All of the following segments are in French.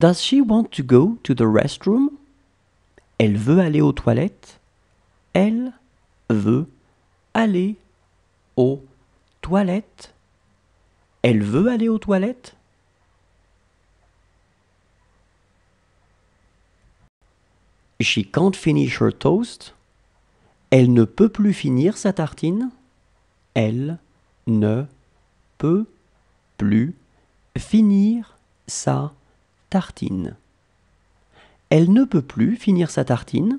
Does she want to go to the restroom? Elle veut aller aux toilettes. Elle veut aller aux toilettes. Elle veut aller aux toilettes. She can't finish her toast. Elle ne peut plus finir sa tartine. Elle ne peut plus finir sa tartine. Elle ne peut plus finir sa tartine.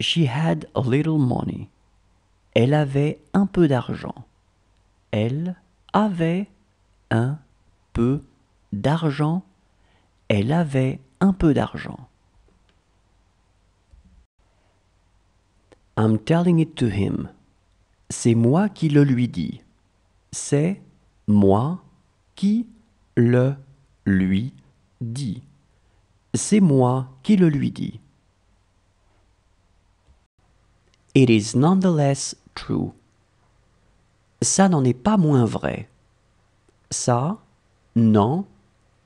She had a little money. Elle avait un peu d'argent. Elle avait un peu d'argent. Elle avait un peu d'argent. I'm telling it to him. C'est moi qui le lui dis. C'est moi qui le lui dis. C'est moi qui le lui dis. It is nonetheless true. Ça n'en est pas moins vrai. Ça n'en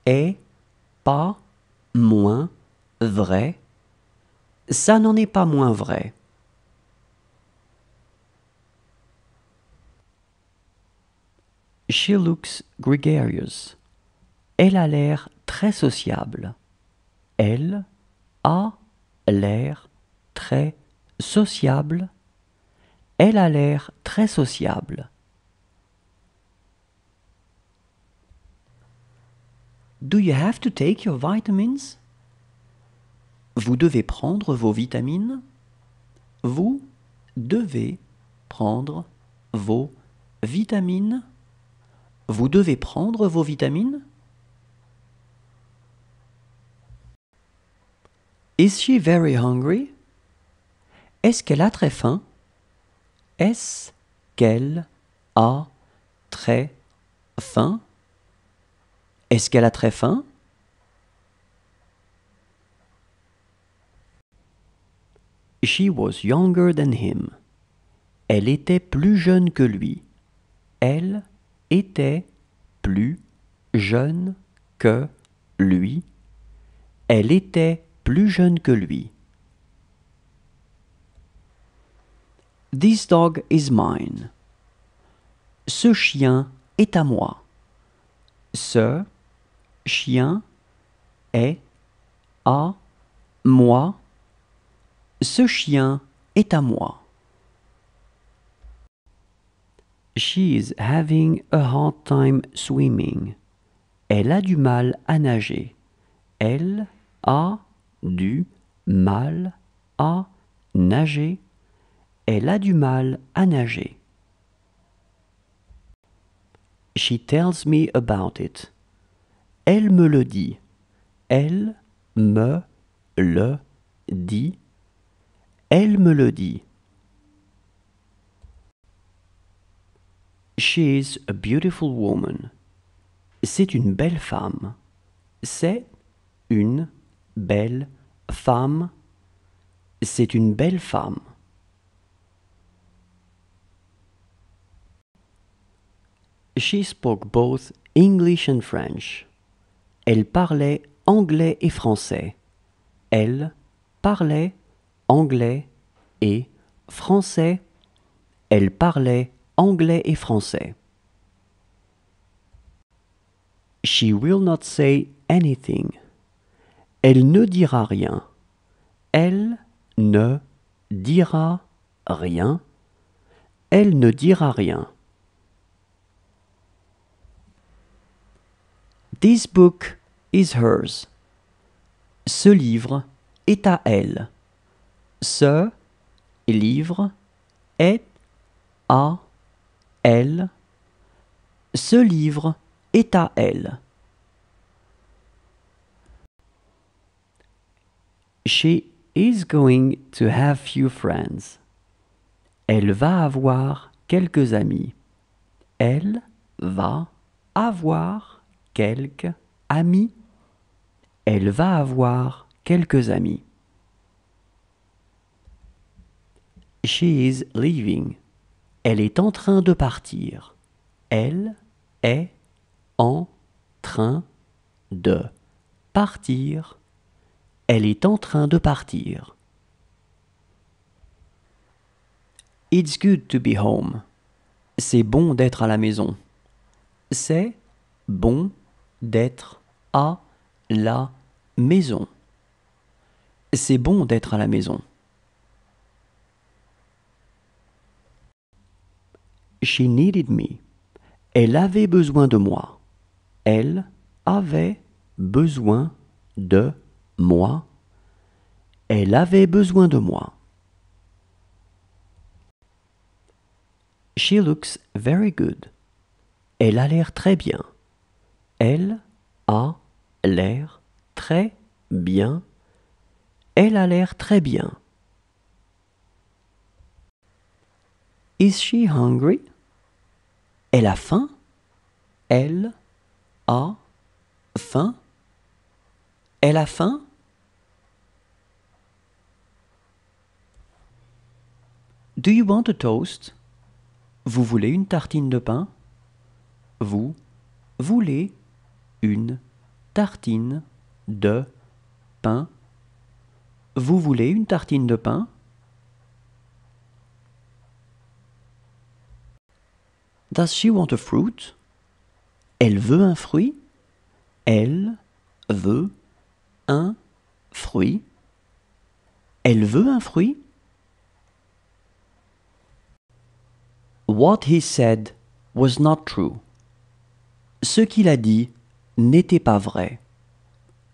est pas moins vrai. Ça n'en est pas moins vrai. She looks gregarious. Elle a l'air très sociable. Elle a l'air très sociable. Elle a l'air très sociable. Do you have to take your vitamins? Vous devez prendre vos vitamines. Vous devez prendre vos vitamines. Vous devez prendre vos vitamines Is she very hungry? Est-ce qu'elle a très faim? Est-ce qu'elle a très faim? Est-ce qu'elle a très faim? She was younger than him. Elle était plus jeune que lui. Elle était plus jeune que lui. Elle était plus jeune que lui. This dog is mine. Ce chien est à moi. Ce chien est à moi. Ce chien est à moi. She is having a hard time swimming. Elle a du mal à nager. Elle a du mal à nager. Elle a du mal à nager. She tells me about it. Elle me le dit. Elle me le dit. Elle me le dit. She is a beautiful woman. C'est une belle femme. C'est une belle femme. C'est une belle femme. She spoke both English and French. Elle parlait anglais et français. Elle parlait anglais et français. Elle parlait anglais et français. She will not say anything. Elle ne dira rien. Elle ne dira rien. Elle ne dira rien. This book is hers. Ce livre est à elle. Ce livre est à elle, ce livre est à elle. She is going to have few friends. Elle va avoir quelques amis. Elle va avoir quelques amis. Elle va avoir quelques amis. She is leaving. Elle est en train de partir. Elle est en train de partir. Elle est en train de partir. It's good to be home. C'est bon d'être à la maison. C'est bon d'être à la maison. C'est bon d'être à la maison. She needed me. Elle avait besoin de moi. Elle avait besoin de moi. Elle avait besoin de moi. She looks very good. Elle a l'air très bien. Elle a l'air très bien. Elle a l'air très bien. Is she hungry? Elle a faim? Elle a faim? Elle a faim? Do you want a toast? Vous voulez une tartine de pain? Vous voulez une tartine de pain? Vous voulez une tartine de pain? Does she want a fruit? Elle veut un fruit? Elle veut un fruit? Elle veut un fruit? What he said was not true. Ce qu'il a dit n'était pas vrai.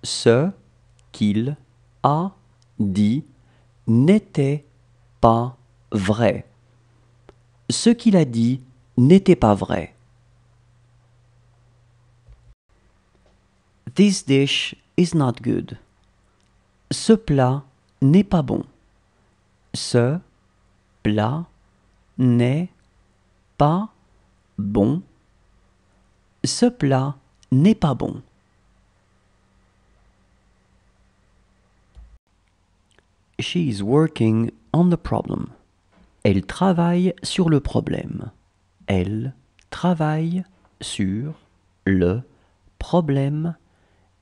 Ce qu'il a dit n'était pas vrai. Ce qu'il a dit n'était pas vrai. This dish is not good. Ce plat n'est pas bon. Ce plat n'est pas bon. Ce plat n'est pas bon. She is working on the problem. Elle travaille sur le problème elle travaille sur le problème.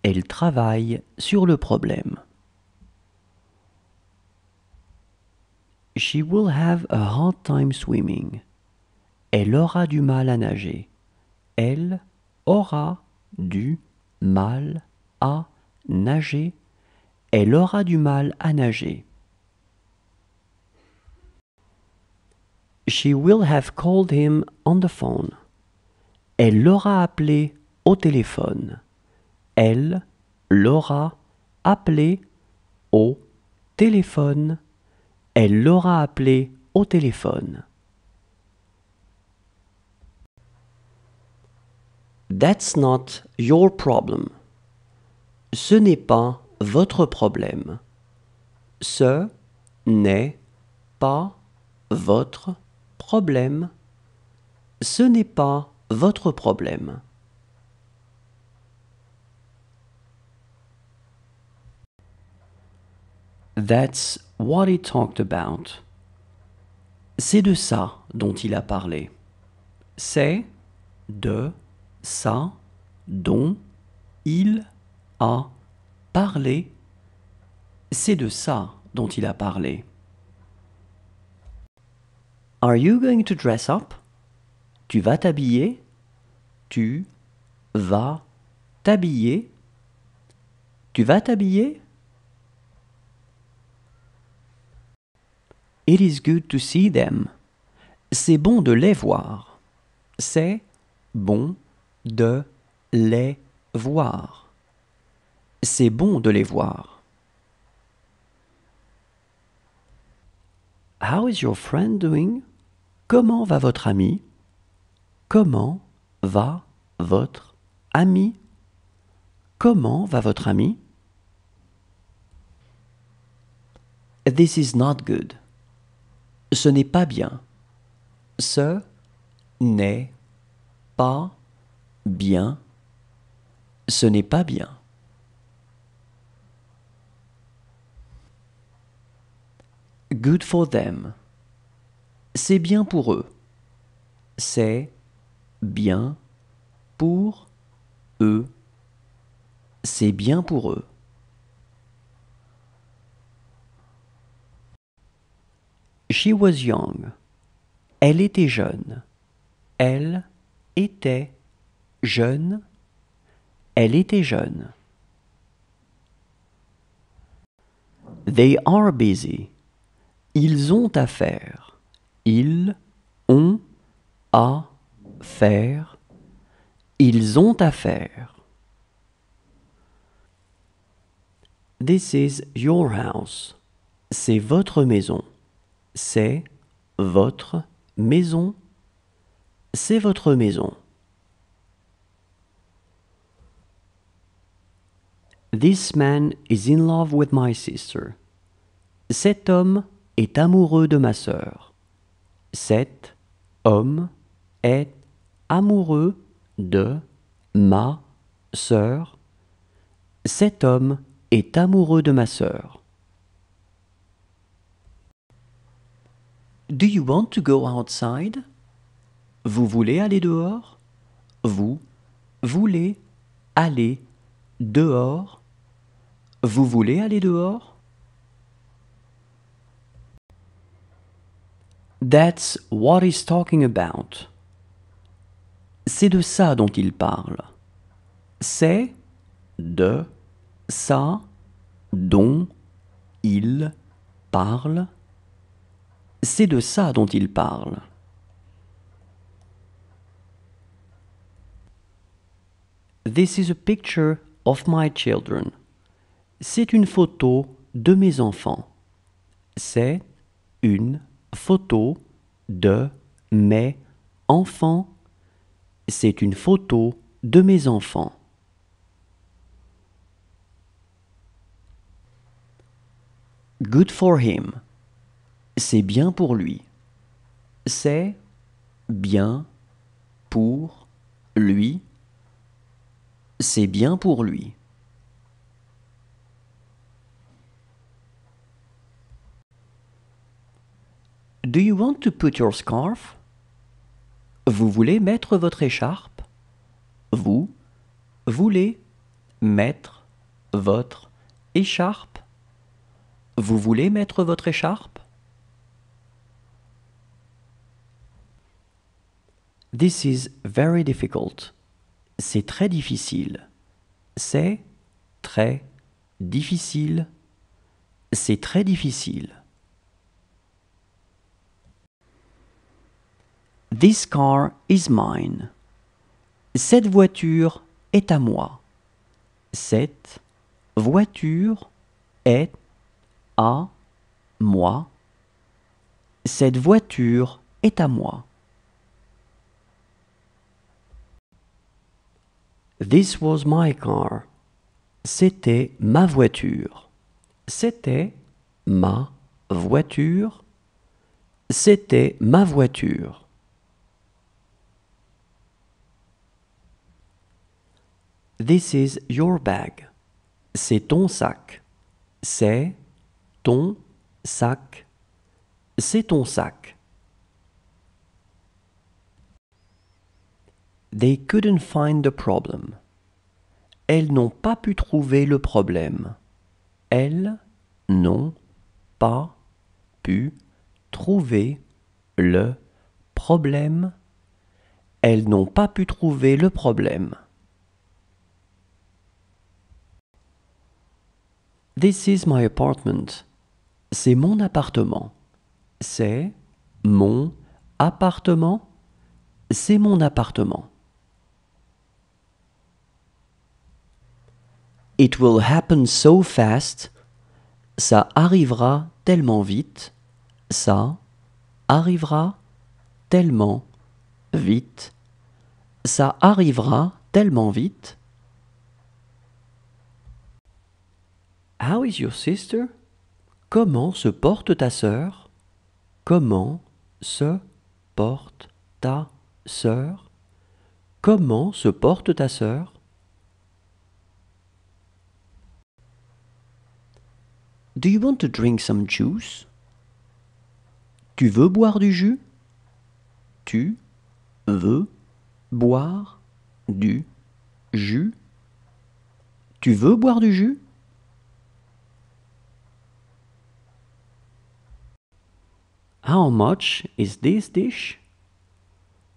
Elle travaille sur le problème. She will have a hard time swimming. Elle aura du mal à nager. Elle aura du mal à nager. Elle aura du mal à nager. She will have called him on the phone. Elle l'aura appelé au téléphone. Elle l'aura appelé au téléphone. Elle l'aura appelé au téléphone. That's not your problem. Ce n'est pas votre problème. Ce n'est pas votre problème problème, ce n'est pas votre problème. That's what he talked about. C'est de ça dont il a parlé. C'est de ça dont il a parlé. C'est de ça dont il a parlé. Are you going to dress up? Tu vas t'habiller? Tu vas t'habiller? Tu vas t'habiller? It is good to see them. C'est bon de les voir. C'est bon de les voir. C'est bon de les voir. How is your friend doing? Comment va votre ami Comment va votre ami Comment va votre ami This is not good. Ce n'est pas bien. Ce n'est pas bien. Ce n'est pas bien. Good for them. C'est bien pour eux. C'est bien pour eux. C'est bien pour eux. She was young. Elle était jeune. Elle était jeune. Elle était jeune. They are busy. Ils ont affaire ils ont à faire, ils ont à faire. This is your house. C'est votre maison. C'est votre maison. C'est votre maison. This man is in love with my sister. Cet homme est amoureux de ma sœur cet homme est amoureux de ma sœur. Cet homme est amoureux de ma sœur. Do you want to go outside? Vous voulez aller dehors? Vous voulez aller dehors? Vous voulez aller dehors? That's what he's talking about. C'est de ça dont il parle. C'est de ça dont il parle. C'est de ça dont il parle. This is a picture of my children. C'est une photo de mes enfants. C'est une photo de mes enfants. C'est une photo de mes enfants. Good for him. C'est bien pour lui. C'est bien pour lui. C'est bien pour lui. Do you want to put your scarf? Vous voulez mettre votre écharpe? Vous voulez mettre votre écharpe? Vous voulez mettre votre écharpe? This is very difficult. C'est très difficile. C'est très difficile. C'est très difficile. This car is mine. Cette voiture est à moi. Cette voiture est à moi. Cette voiture est à moi. This was my car. C'était ma voiture. C'était ma voiture. C'était ma voiture. This is your bag. C'est ton sac. C'est ton sac. C'est ton sac. They couldn't find the problem. Elles n'ont pas pu trouver le problème. Elles n'ont pas pu trouver le problème. Elles n'ont pas pu trouver le problème. This is my apartment. C'est mon appartement. C'est mon appartement. C'est mon appartement. It will happen so fast. Ça arrivera tellement vite. Ça arrivera tellement vite. Ça arrivera tellement vite. How is your sister? Comment se porte ta sœur? Comment se porte ta sœur? Comment se porte ta sœur? Do you want to drink some juice? Tu veux boire du jus? Tu veux boire du jus? Tu veux boire du jus? How much is this dish?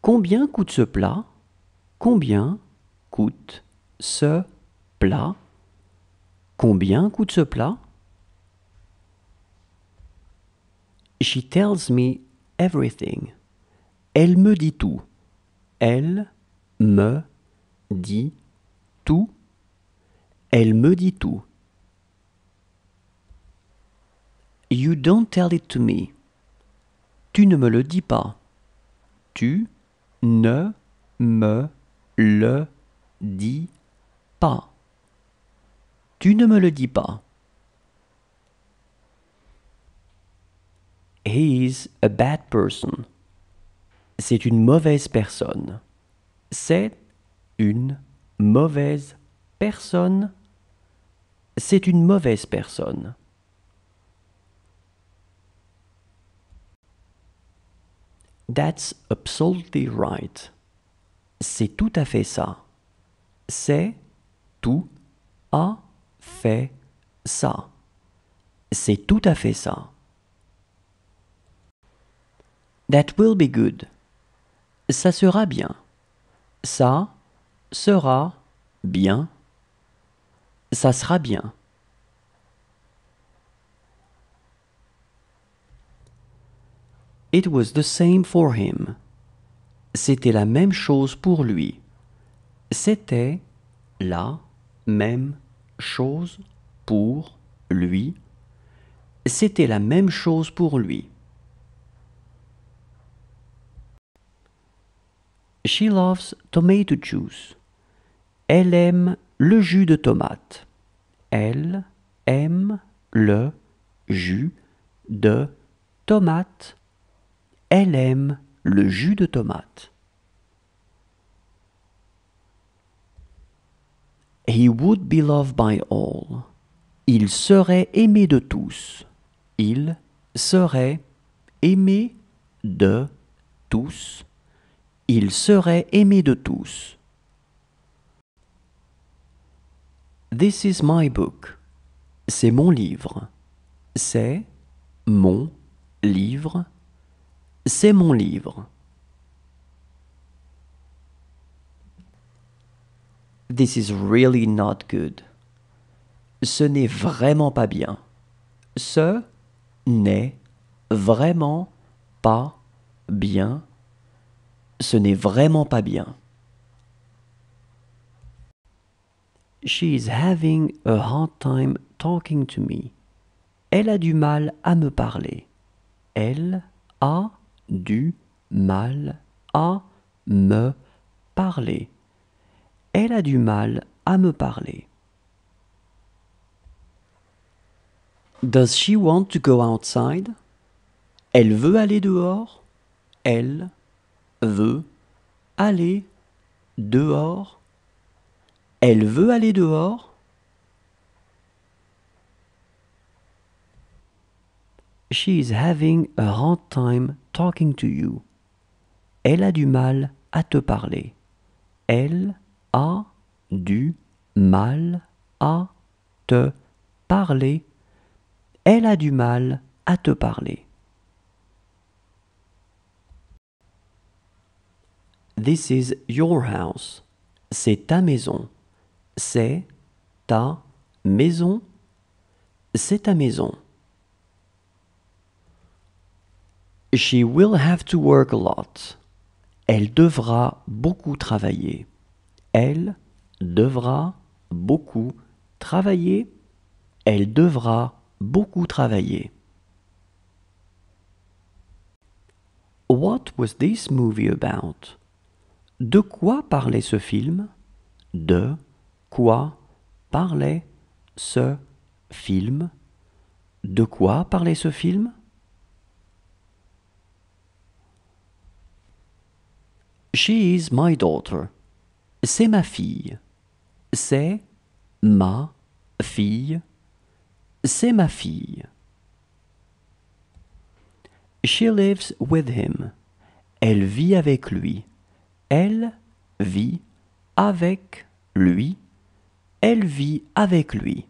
Combien coûte ce plat? Combien coûte ce plat? Combien coûte ce plat? She tells me everything. Elle me dit tout. Elle me dit tout. Elle me dit tout. You don't tell it to me. Tu ne me le dis pas. Tu ne me le dis pas. Tu ne me le dis pas. is a bad person. C'est une mauvaise personne. C'est une mauvaise personne. C'est une mauvaise personne. That's absolutely right. C'est tout à fait ça. C'est tout à fait ça. C'est tout à fait ça. That will be good. Ça sera bien. Ça sera bien. Ça sera bien. It was the same for him. C'était la même chose pour lui. C'était la même chose pour lui. C'était la même chose pour lui. She loves tomato juice. Elle aime le jus de tomate. Elle aime le jus de tomate elle aime le jus de tomate. He would be loved by all. Il serait aimé de tous. Il serait aimé de tous. Il serait aimé de tous. This is my book. C'est mon livre. C'est mon livre. C'est mon livre. This is really not good. Ce n'est vraiment pas bien. Ce n'est vraiment pas bien. Ce n'est vraiment pas bien. She is having a hard time talking to me. Elle a du mal à me parler. Elle a du mal à me parler. Elle a du mal à me parler. Does she want to go outside? Elle veut aller dehors. Elle veut aller dehors. Elle veut aller dehors. She is having a hard time talking to you. Elle a du mal à te parler. Elle a du mal à te parler. Elle a du mal à te parler. This is your house. C'est ta maison. C'est ta maison. C'est ta maison. She will have to work a lot. Elle devra beaucoup travailler. Elle devra beaucoup travailler. Elle devra beaucoup travailler. What was this movie about? De quoi parlait ce film? De quoi parlait ce film? De quoi parlait ce film? She is my daughter. C'est ma fille. C'est ma fille. C'est ma fille. She lives with him. Elle vit avec lui. Elle vit avec lui. Elle vit avec lui.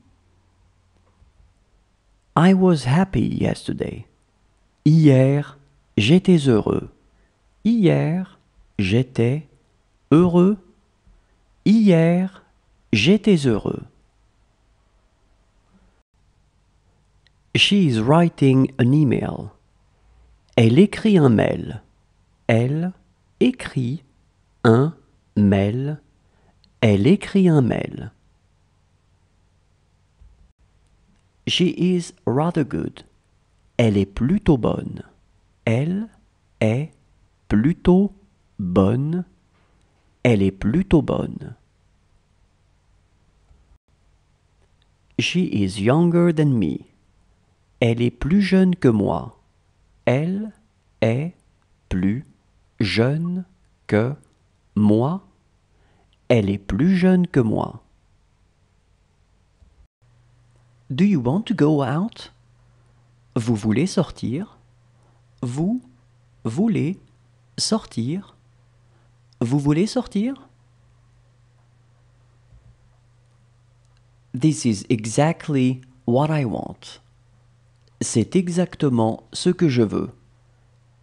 I was happy yesterday. Hier, j'étais heureux. Hier, j'étais heureux. Hier, j'étais heureux. She is writing an email. Elle écrit un mail. Elle écrit un mail. Elle écrit un mail. She is rather good. Elle est plutôt bonne. Elle est plutôt bonne, elle est plutôt bonne. She is younger than me. Elle est plus jeune que moi. Elle est plus jeune que moi. Elle est plus jeune que moi. Do you want to go out? Vous voulez sortir? Vous voulez sortir? Vous voulez sortir? This is exactly what I want. C'est exactement ce que je veux.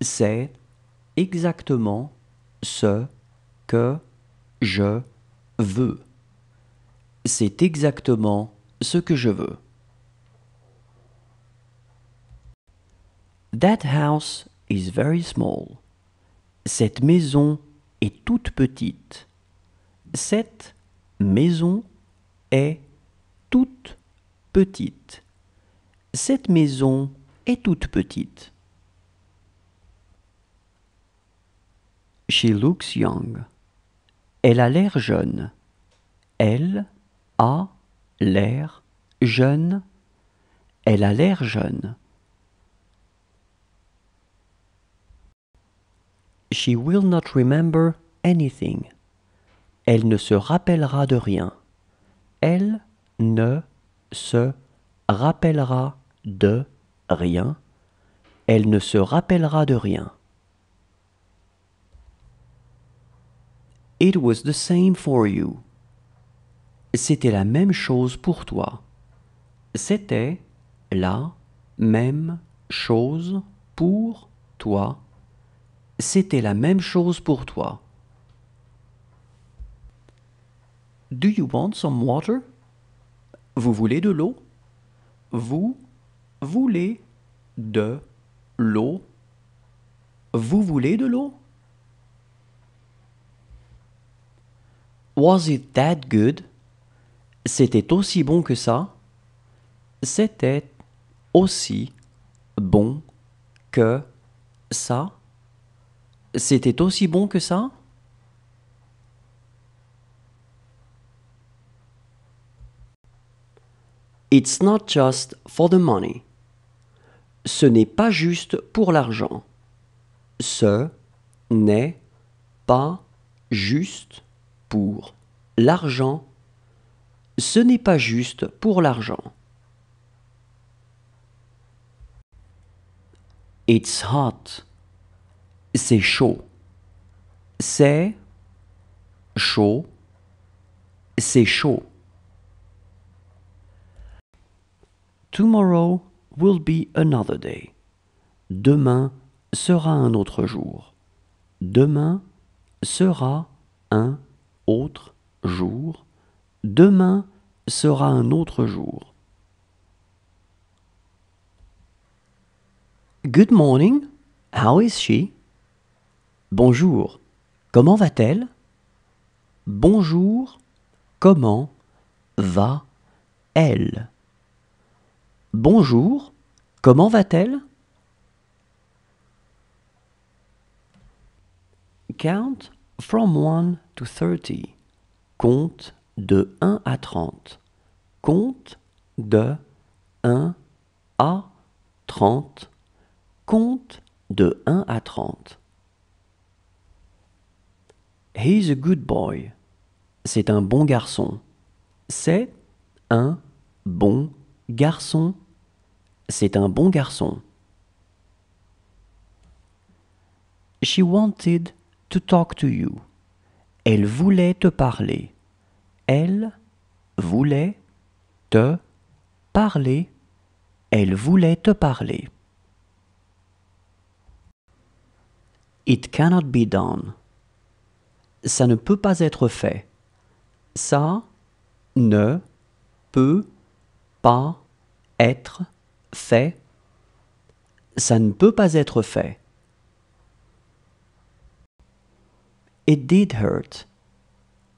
C'est exactement ce que je veux. C'est exactement ce que je veux. That house is very small. Cette maison toute petite. Cette maison est toute petite. Cette maison est toute petite. She looks young. Elle a l'air jeune. Elle a l'air jeune. Elle a l'air jeune. She will not remember anything. Elle ne se rappellera de rien. Elle ne se rappellera de rien. Elle ne se rappellera de rien. It was the same for you. C'était la même chose pour toi. C'était la même chose pour toi c'était la même chose pour toi. Do you want some water? Vous voulez de l'eau? Vous voulez de l'eau? Vous voulez de l'eau? Was it that good? C'était aussi bon que ça? C'était aussi bon que ça? c'était aussi bon que ça It's not just for the money. Ce n'est pas juste pour l'argent. Ce n'est pas juste pour l'argent. Ce n'est pas juste pour l'argent. It's hot c'est chaud. C'est chaud. C'est chaud. Tomorrow will be another day. Demain sera un autre jour. Demain sera un autre jour. Demain sera un autre jour. Good morning. How is she? Bonjour, comment va-t-elle Bonjour, comment va-elle Bonjour, comment va-t-elle Count from 1 to 30. Compte de 1 à 30. Compte de 1 à 30. Compte de 1 à 30. He's a good boy. C'est un bon garçon. C'est un bon garçon. C'est un bon garçon. She wanted to talk to you. Elle voulait te parler. Elle voulait te parler. Elle voulait te parler. It cannot be done ça ne peut pas être fait. Ça ne peut pas être fait. Ça ne peut pas être fait. It did hurt.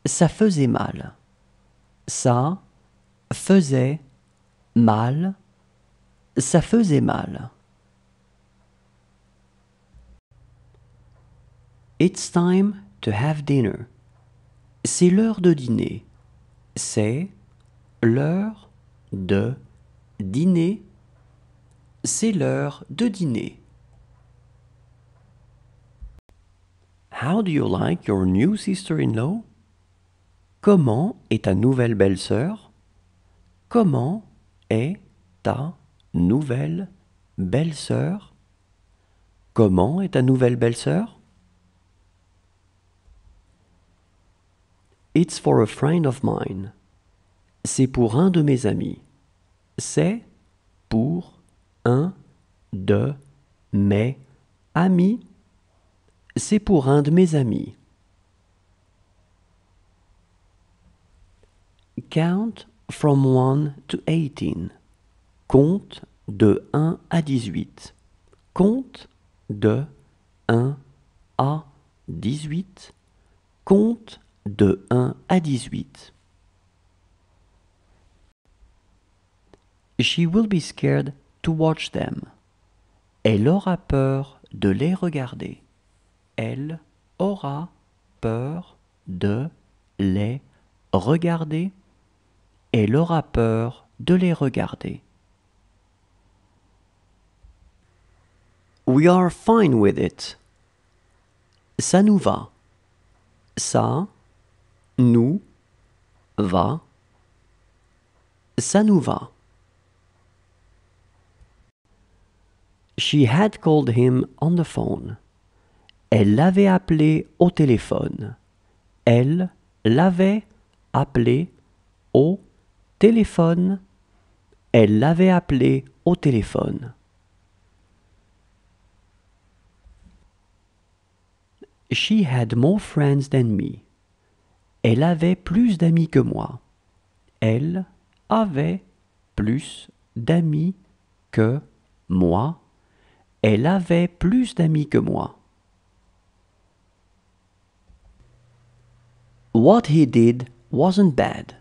Ça faisait mal. Ça faisait mal. Ça faisait mal. It's time to have dinner. C'est l'heure de dîner. C'est l'heure de dîner. C'est l'heure de dîner. How do you like your new sister-in-law? Comment est ta nouvelle belle-sœur? Comment est ta nouvelle belle-sœur? Comment est ta nouvelle belle-sœur? It's for a friend of mine. C'est pour un de mes amis. C'est pour un de mes amis. C'est pour un de mes amis. Count from 1 to 18. Compte de 1 à 18. Compte de 1 à 18. Compte de 1 à 18. She will be scared to watch them. Elle aura peur de les regarder. Elle aura peur de les regarder. Elle aura peur de les regarder. We are fine with it. Ça nous va. Ça nous va, ça nous va. She had called him on the phone. Elle l'avait appelé au téléphone. Elle l'avait appelé au téléphone. Elle l'avait appelé au téléphone. She had more friends than me. Elle avait plus d'amis que moi. Elle avait plus d'amis que moi. Elle avait plus d'amis que moi. What he did wasn't bad.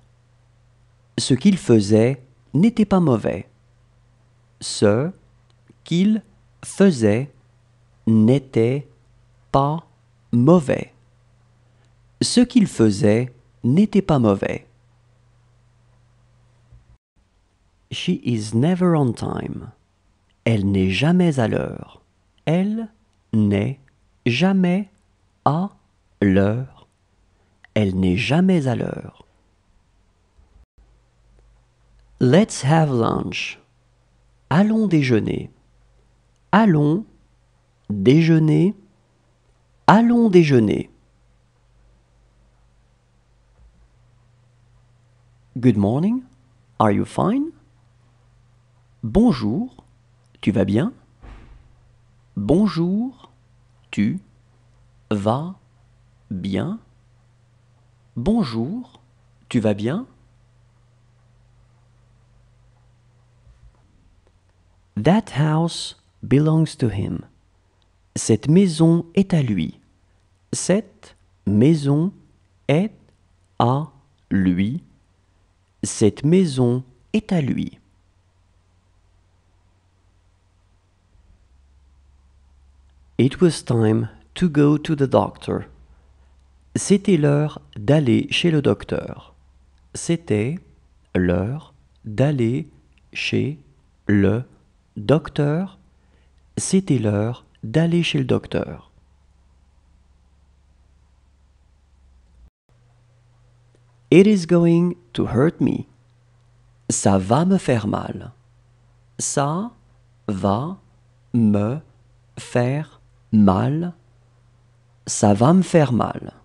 Ce qu'il faisait n'était pas mauvais. Ce qu'il faisait n'était pas mauvais ce qu'il faisait n'était pas mauvais. She is never on time. Elle n'est jamais à l'heure. Elle n'est jamais à l'heure. Elle n'est jamais à l'heure. Let's have lunch. Allons déjeuner. Allons déjeuner. Allons déjeuner. Good morning. Are you fine? Bonjour. Tu vas bien? Bonjour. Tu vas bien? Bonjour. Tu vas bien? That house belongs to him. Cette maison est à lui. Cette maison est à lui. Cette maison est à lui. It was time to go to the doctor. C'était l'heure d'aller chez le docteur. C'était l'heure d'aller chez le docteur. C'était l'heure d'aller chez le docteur. It is going to hurt me. Ça va me faire mal. Ça va me faire mal. Ça va me faire mal.